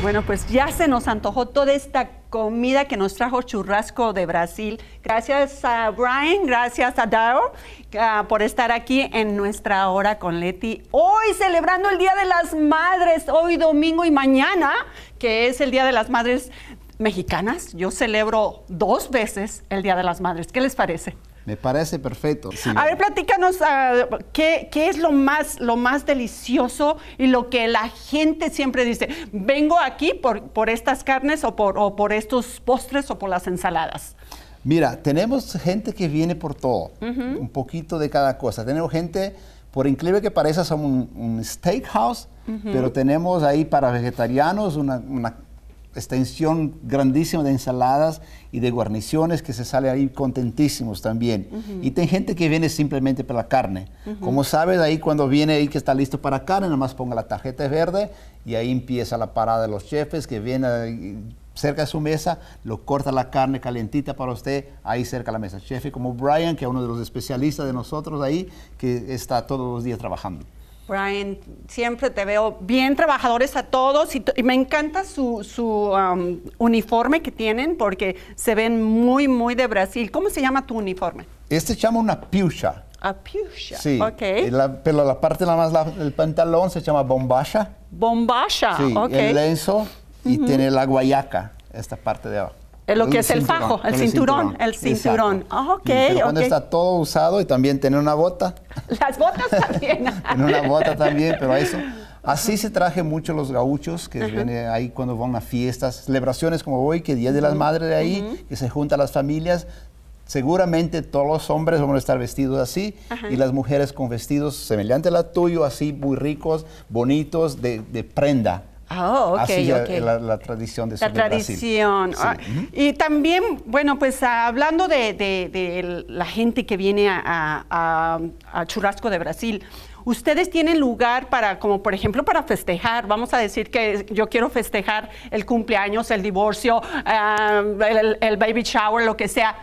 Bueno, pues ya se nos antojó toda esta comida que nos trajo Churrasco de Brasil. Gracias a Brian, gracias a Daro ah, por estar aquí en nuestra hora con Leti. Hoy celebrando el Día de las Madres, hoy domingo y mañana, que es el Día de las Madres mexicanas. Yo celebro dos veces el Día de las Madres. ¿Qué les parece? Me parece perfecto. A ver, platícanos ah, ¿qué, es lo más, lo más delicioso y lo que la gente siempre dice. Vengo aquí por, por estas carnes o por, por estos postres o por las ensaladas. Mira, tenemos gente que viene por todo, un poquito de cada cosa. Tenemos gente, por increíble que parezca son un, steakhouse, pero tenemos ahí para vegetarianos una, una extensión grandísima de ensaladas y de guarniciones que se sale ahí contentísimos también. Y ten gente que viene simplemente para la carne. Como sabes, ahí cuando viene ahí que está listo para carne, nada más ponga la tarjeta verde y ahí empieza la parada de los chefes que viene cerca de su mesa, lo corta la carne calientita para usted ahí cerca de la mesa. Chefe como Brian, que es uno de los especialistas de nosotros ahí, que está todos los días trabajando. Brian, siempre te veo bien trabajadores a todos y, me encanta su, um, uniforme que tienen porque se ven muy, muy de Brasil. ¿Cómo se llama tu uniforme? Este se llama una piucha. A piucha. Sí. pero la parte la más, el pantalón se llama bombacha. Bombacha, sí, El lenzo y tiene la guayaca, esta parte de abajo lo que es el fajo, el, cinturón, el cinturón. ah ok, cuando está todo usado y también tener una bota. Las botas también. tener una bota también, pero eso. Así se traje mucho los gauchos que ahí cuando van a fiestas, celebraciones como hoy, que Día de las Madres de ahí, que se juntan las familias. Seguramente todos los hombres van a estar vestidos así y las mujeres con vestidos semejantes a la tuyo, así muy ricos, bonitos, de prenda. Ah, oh, ok, Así La, tradición de La tradición. Ah, y también, bueno, pues ah, hablando de, la gente que viene a, Churrasco de Brasil, ustedes tienen lugar para, como por ejemplo, para festejar. Vamos a decir que yo quiero festejar el cumpleaños, el divorcio, el baby shower, lo que sea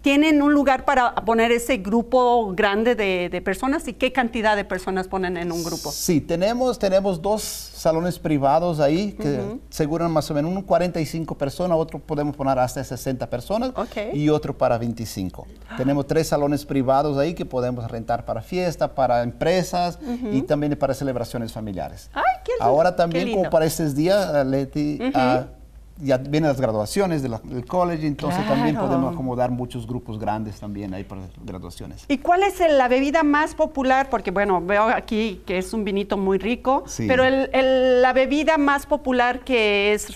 tienen un lugar para poner ese grupo grande de, personas y qué cantidad de personas ponen en un grupo? Sí, tenemos, tenemos dos salones privados ahí que seguran más o menos un 45 personas, otro podemos poner hasta 60 personas y otro para 25. Tenemos tres salones privados ahí que podemos rentar para fiesta, para empresas y también para celebraciones familiares. Ay, qué lindo, Ahora también, como para estos días, Leti ya vienen las graduaciones del college, entonces también podemos acomodar muchos grupos grandes también ahí para graduaciones. ¿Y cuál es la bebida más popular? Porque bueno, veo aquí que es un vinito muy rico, pero la bebida más popular que es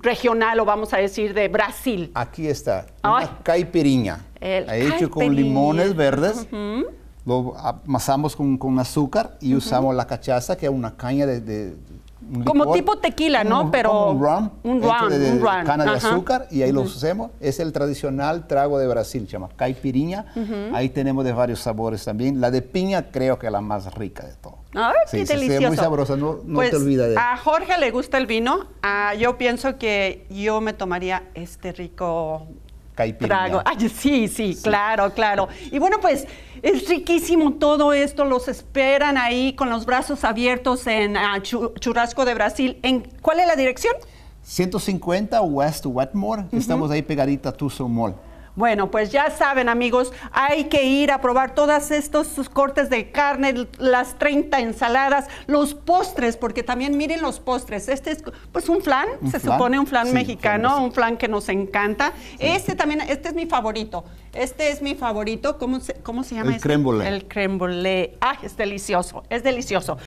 regional o vamos a decir de Brasil. Aquí está, una Ay. hecho con limones verdes. Lo amasamos con, con azúcar y usamos la cachaza, que es una caña de como tipo tequila, ¿no? Pero un rum, un este rum, de, un cana de azúcar y ahí lo hacemos. Es el tradicional trago de Brasil, se llama caipirinha. Ahí tenemos de varios sabores también. La de piña creo que es la más rica de todo. Ah, sí, qué delicioso. muy sabrosa, no, no te pues, olvides de A Jorge le gusta el vino. Ah, yo pienso que yo me tomaría este rico Trago. Ay, sí, sí, claro, claro. Y bueno, pues es riquísimo todo esto. Los esperan ahí con los brazos abiertos en ah, Churrasco de Brasil. ¿En ¿Cuál es la dirección? 150 West Wetmore. Estamos ahí pegadita a Tucson Mall. Bueno, pues ya saben amigos, hay que ir a probar todos estos sus cortes de carne, las 30 ensaladas, los postres, porque también miren los postres. Este es pues un flan, se supone un flan mexicano, un flan que nos encanta. Este también, este es mi favorito. Este es mi favorito. ¿Cómo se, cómo se llama? El este? El creme Ah, es delicioso, es delicioso.